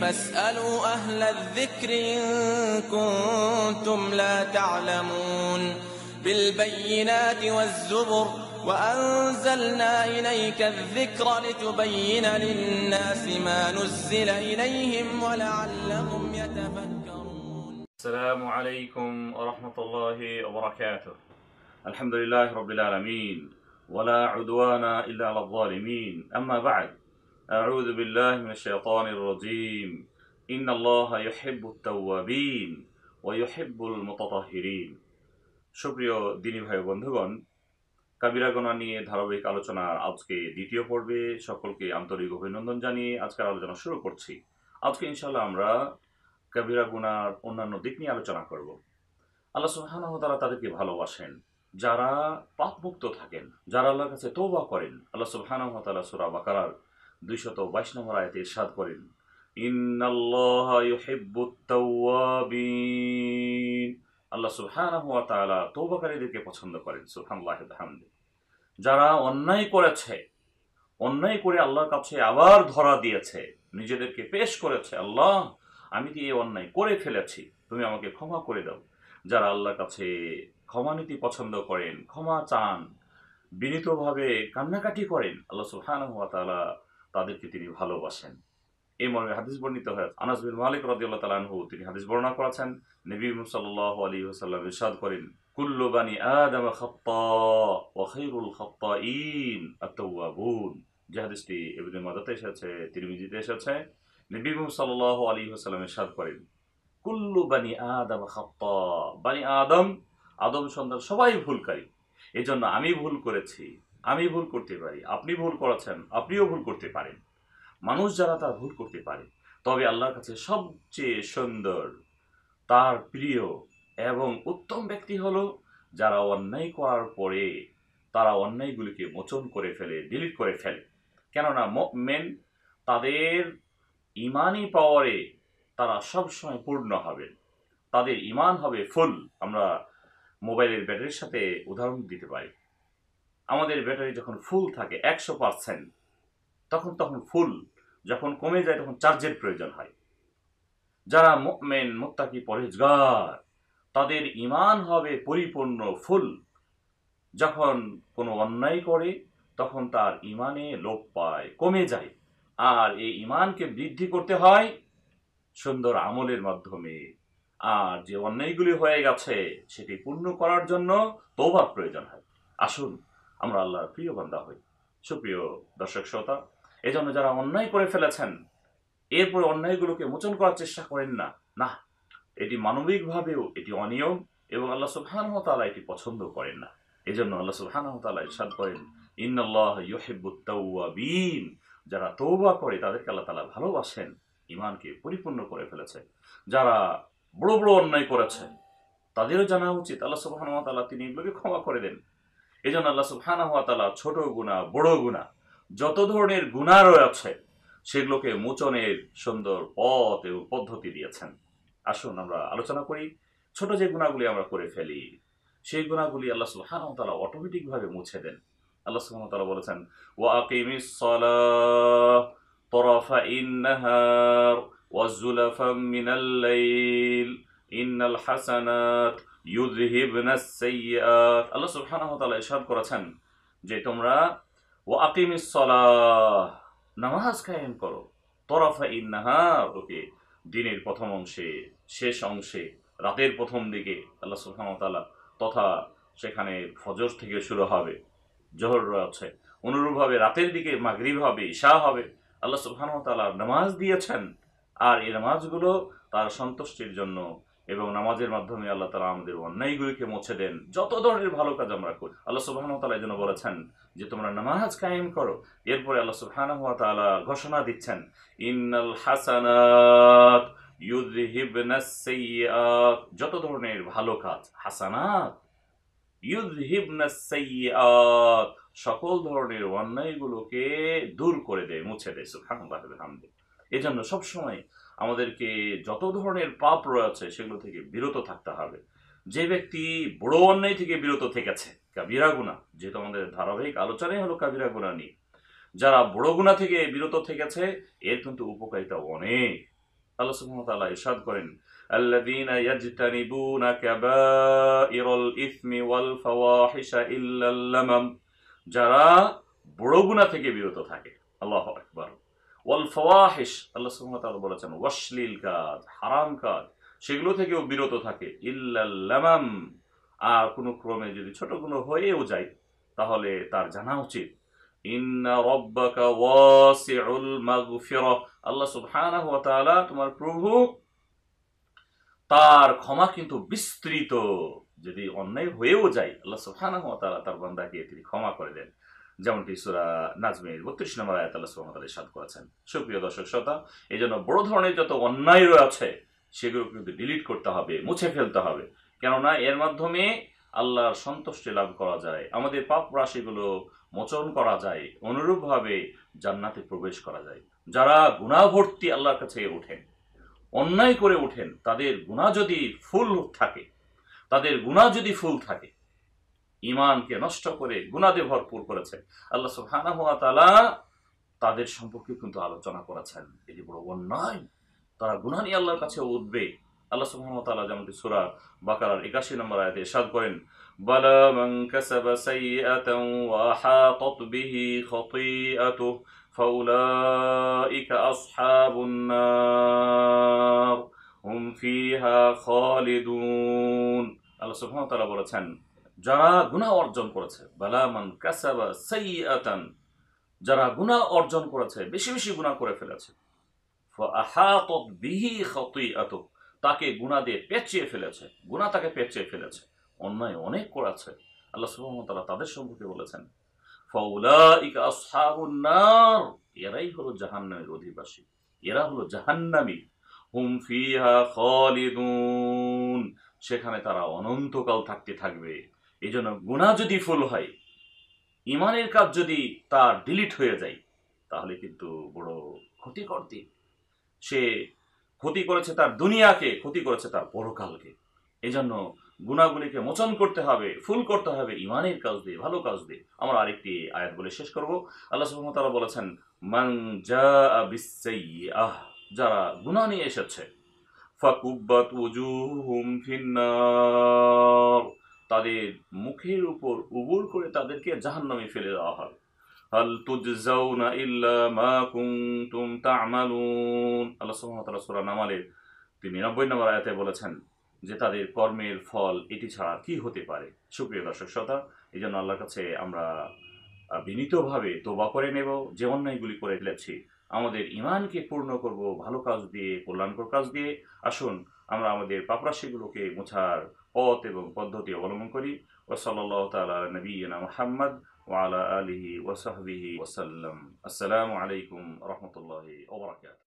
فاسألوا أهل الذكر إن كنتم لا تعلمون بالبينات والزبر وأنزلنا إليك الذكر لتبين للناس ما نزل إليهم ولعلهم يتفكرون السلام عليكم ورحمة الله وبركاته الحمد لله رب العالمين ولا عدوان إلا على الظالمين أما بعد أعوذ بالله من الشيطان الرجيم إن الله يحب التوابين ويحب المتطهرين সুপ্রিয় দিনী ভাই বন্ধুগণ কাবিরাগণা নিয়ে ধারাবাহিক আলোচনার আজকে দ্বিতীয় পর্বে সকলকে আন্তরিক অভিনন্দন জানিয়ে আজকের আলোচনা শুরু করছি আজকে ইনশাল্লাহ আমরা কাবিরা গুনার অন্যান্য দিক নিয়ে আলোচনা করব আল্লাহ সুবহানাহু তাআলা তাদেরকে ভালোবাসেন যারা পাপমুক্ত থাকেন যারা আল্লাহর কাছে তওবা করেন আল্লাহ সুবহানাহু ওয়া তাআলা বাকারার দুইশত বাইশ নম্বর আয়াতে ইরশাদ করেন আল্লাহ সুবহানাহু ওয়া তাআলা তওবাকারীদেরকে পছন্দ করেন সুবহানাল্লাহি যারা অন্যায় করেছে অন্যায় করে আল্লাহর কাছে আবার ধরা দিয়েছে নিজেদেরকে পেশ করেছে আল্লাহ আমি কি এই অন্যায় করে ফেলেছি তুমি আমাকে ক্ষমা করে দাও যারা আল্লাহর কাছে ক্ষমা নীতি পছন্দ করেন ক্ষমা চান বিনীতভাবে কান্নাকাটি করেন আল্লাহ সুবহানাহু ওয়া তাআলা তাদেরকে তিনি ভালোবাসেন এই মর্মে হাদিস বর্ণিত হয়েছে আনাস বিন মালিক রদিউল্লাহ তালানহু তিনি হাদিস বর্ণনা করেছেন নবী সাল্লাহ আলী সাল্লাম ইরশাদ করেন কুল্লু বানি আদম খত্তা ওয়া খাইরুল খত্তাইন আত-তাওয়াবুন যে হাদিসটি ইবনে মাদাতে এসেছে তিরমিজিতে এসেছে নবী সাল্লাহ আলী সাল্লাম ইরশাদ করেন কুল্লু বানি আদম খত্তা বানি আদম আদম সন্তান সবাই ভুলকারী এজন্য আমি ভুল করেছি আমি ভুল করতে পারি আপনি ভুল করেছেন আপনিও ভুল করতে পারেন মানুষ যারা তার ভুল করতে পারে তবে আল্লাহর কাছে সবচেয়ে সুন্দর তার প্রিয় এবং উত্তম ব্যক্তি হলো যারা অন্যায় করার পরে তারা অন্যায়গুলিকে মোচন করে ফেলে ডিলিট করে ফেলে কেননা মেন তাদের ইমানই পাওয়ারে তারা সবসময় পূর্ণ হবে তাদের ইমান হবে ফুল আমরা মোবাইলের ব্যাটারির সাথে উদাহরণ দিতে পারি আমাদের ব্যাটারি যখন ফুল থাকে একশো পারসেন্ট তখন তখন ফুল যখন কমে যায় তখন চার্জের প্রয়োজন হয় যারা মেন মোত্তাকি পরেজগার তাদের ইমান হবে পরিপূর্ণ ফুল যখন কোনো অন্যায় করে তখন তার ইমানে লোপ পায় কমে যায় আর এই ইমানকে বৃদ্ধি করতে হয় সুন্দর আমলের মাধ্যমে আর যে অন্যায়গুলি হয়ে গেছে সেটি পূর্ণ করার জন্য তোবার প্রয়োজন হয় আসুন আমরা আল্লাহর প্রিয় বান্দা হই সুপ্রিয় দর্শক শ্রোতা এজন্য যারা অন্যায় করে ফেলেছেন এরপরে অন্যায়গুলোকে মোচন করার চেষ্টা করেন না না এটি মানবিকভাবেও এটি অনিয়ম এবং আল্লাহ সুবহানাহু তালা এটি পছন্দ করেন না এজন্য আল্লাহ সুবহানাহু তালা ইসাদ করেন ইন্নআল্লাহ ইউহিব্বুত যারা তৌবা করে তাদেরকে আল্লাহ তালা ভালোবাসেন ইমানকে পরিপূর্ণ করে ফেলেছে যারা বড় বড় অন্যায় করেছে তাদেরও জানা উচিত আল্লাহ সুবহানাহু ওয়া তিনি এগুলোকে ক্ষমা করে দেন এই জন্য আল্লাহ সুবহানা হওয়া তালা ছোট গুণা বড় গুণা যত ধরনের গুণা রয়েছে সেগুলোকে মোচনের সুন্দর পথ এবং পদ্ধতি দিয়েছেন আসুন আমরা আলোচনা করি ছোট যে গুণাগুলি আমরা করে ফেলি সেই গুণাগুলি আল্লাহ সুবহান তালা অটোমেটিকভাবে মুছে দেন আল্লাহ সুবহান তালা বলেছেন ওয়া তরফা ইন্নাহার ওয়া জুলাফা ইন্নাল হাসানাত আল্লাহ সুবহানাহু ওয়া তাআলা ইরশাদ করেছেন যে তোমরা ও আকিমিস সালাহ নামাজ কায়েম করো তরফা ইন্নাহার ওকে দিনের প্রথম অংশে শেষ অংশে রাতের প্রথম দিকে আল্লাহ সুবহানাহু তাআলা তথা সেখানে ফজর থেকে শুরু হবে জোহর রয়েছে অনুরূপভাবে রাতের দিকে মাগরিব হবে ঈশা হবে আল্লাহ সুবহানাহু তাআলা নামাজ দিয়েছেন আর এই নামাজগুলো তার সন্তুষ্টির জন্য এবং নামাজের মাধ্যমে আল্লাহ তালা আমাদের অন্যায়গুলিকে মুছে দেন যত ধরনের ভালো কাজ আমরা করি আল্লাহ সুবাহন তালা যেন বলেছেন যে তোমরা নামাজ কায়েম করো এরপরে আল্লাহ সুবহান তালা ঘোষণা দিচ্ছেন ইন্নাল হাসানাত যত ধরনের ভালো কাজ হাসানাত সকল ধরনের অন্যায়গুলোকে দূর করে দেয় মুছে দেয় সুখান এজন্য সবসময় আমাদেরকে যত ধরনের পাপ রয়েছে সেগুলো থেকে বিরত থাকতে হবে যে ব্যক্তি বড় অন্যায় থেকে বিরত থেকেছে কাবিরা গুণা যেহেতু আমাদের ধারাবাহিক আলোচনাই হলো কাবিরা গুণা নিয়ে যারা বড় গুণা থেকে বিরত থেকেছে এর কিন্তু উপকারিতা অনেক আল্লাহ সুবহানাহু ওয়া করেন যারা বড় গুণা থেকে বিরত থাকে আল্লাহ আকবার ওয়াল ফওয়াহিস আল্লাহ সুহামতাল বলেছেন ওয়াসলিল কাজ হারাম কাজ সেগুলো থেকেও বিরত থাকে ইল্লাল্লামাম আর কোনো ক্রমে যদি ছোট কোনো হয়েও যায় তাহলে তার জানা উচিত ইন্না রব্বাকা ওয়াসিউল মাগফিরা আল্লাহ সুবহানাহু ওয়া তাআলা তোমার প্রভু তার ক্ষমা কিন্তু বিস্তৃত যদি অন্যায় হয়েও যায় আল্লাহ সুবহানাহু ওয়া তাআলা তার বান্দাকে তিনি ক্ষমা করে দেন যেমনটি সুরা নাজমির বত্রিশ নম্বর আয়াত আল্লাহ সুহামতাল ইসাদ করেছেন সুপ্রিয় দর্শক শ্রোতা এই জন্য বড় ধরনের যত অন্যায় রয়েছে সেগুলো কিন্তু ডিলিট করতে হবে মুছে ফেলতে হবে কেননা এর মাধ্যমে আল্লাহর সন্তুষ্টি লাভ করা যায় আমাদের পাপ রাশিগুলো মোচন করা যায় অনুরূপভাবে জান্নাতে প্রবেশ করা যায় যারা গুণাভর্তি আল্লাহর কাছে ওঠেন অন্যায় করে ওঠেন তাদের গুণা যদি ফুল থাকে তাদের গুণা যদি ফুল থাকে ইমানকে নষ্ট করে গুণাদে ভরপুর করেছে আল্লাহ সুবহানাহু ওয়া তাআলা তাদের সম্পর্কে কিন্তু আলোচনা করেছেন এটি বড় অন্যায় তারা গুনাহ নিয়ে আল্লাহর কাছে উঠবে আল্লাহ সুবহানাহু ওয়া তাআলা যেমনটি সূরা বাকারার 81 নম্বর আয়াতে ইরশাদ করেন বালা মান কাসাবা সাইয়্যাতান ওয়া হাতাত বিহি খাতিআতুহু ফাউলাইকা আসহাবুন নার হুম ফিহা খালিদুন আল্লাহ সুবহানাহু ওয়া তাআলা বলেছেন যারা গুণা অর্জন করেছে বালামান কাসাবা সাইয়াতান যারা গুণা অর্জন করেছে বেশি বেশি গুণা করে ফেলেছে বিহি তাকে গুণা দিয়ে পেঁচিয়ে ফেলেছে গুণা তাকে পেঁচিয়ে ফেলেছে অন্যায় অনেক করেছে আল্লাহ তারা তাদের সম্পর্কে বলেছেন ফাউলাইকা আসহাবুন নার এরাই হলো জাহান্নামের অধিবাসী এরা হলো জাহান্নামী হুম ফিহা খালিদুন সেখানে তারা অনন্তকাল থাকতে থাকবে এই জন্য গুণা যদি ফুল হয় ইমানের কাজ যদি তার ডিলিট হয়ে যায় তাহলে কিন্তু বড় ক্ষতিকর দিক সে ক্ষতি করেছে তার দুনিয়াকে ক্ষতি করেছে তার পরকালকে জন্য গুণাগুলিকে মোচন করতে হবে ফুল করতে হবে ইমানের কাজ দিয়ে ভালো কাজ দিয়ে আমরা আরেকটি আয়াত বলে শেষ করব আল্লাহ তারা বলেছেন মান যা আহ যারা গুণা নিয়ে এসেছে ফাকুব্বাত উজুহুম ফিন্নার তাদের মুখের উপর উবুর করে তাদেরকে জাহান্নামে ফেলে দেওয়া হবে হল তুজজাউনা ইল্লা মা কুনতুম তা'মালুন আল্লাহ সুবহানাহু ওয়া তাআলা সূরা নামালের 93 নম্বর আয়াতে বলেছেন যে তাদের কর্মের ফল এটি ছাড়া কি হতে পারে সুপ্রিয় দর্শক শ্রোতা এই জন্য আল্লাহর কাছে আমরা বিনীতভাবে তোবা করে নেব যে অন্যায়গুলি করে ফেলেছি আমাদের ইমানকে পূর্ণ করব ভালো কাজ দিয়ে কল্যাণকর কাজ দিয়ে আসুন আমরা আমাদের পাপরাশিগুলোকে মোছার পথ এবং পদ্ধতি অবলম্বন করি ও সাল্লাহ তালা নবীনা মোহাম্মদ ওয়ালা আলিহি ওসাহবিহি ওসাল্লাম আসসালামু আলাইকুম রহমতুল্লাহ ওবরাকাত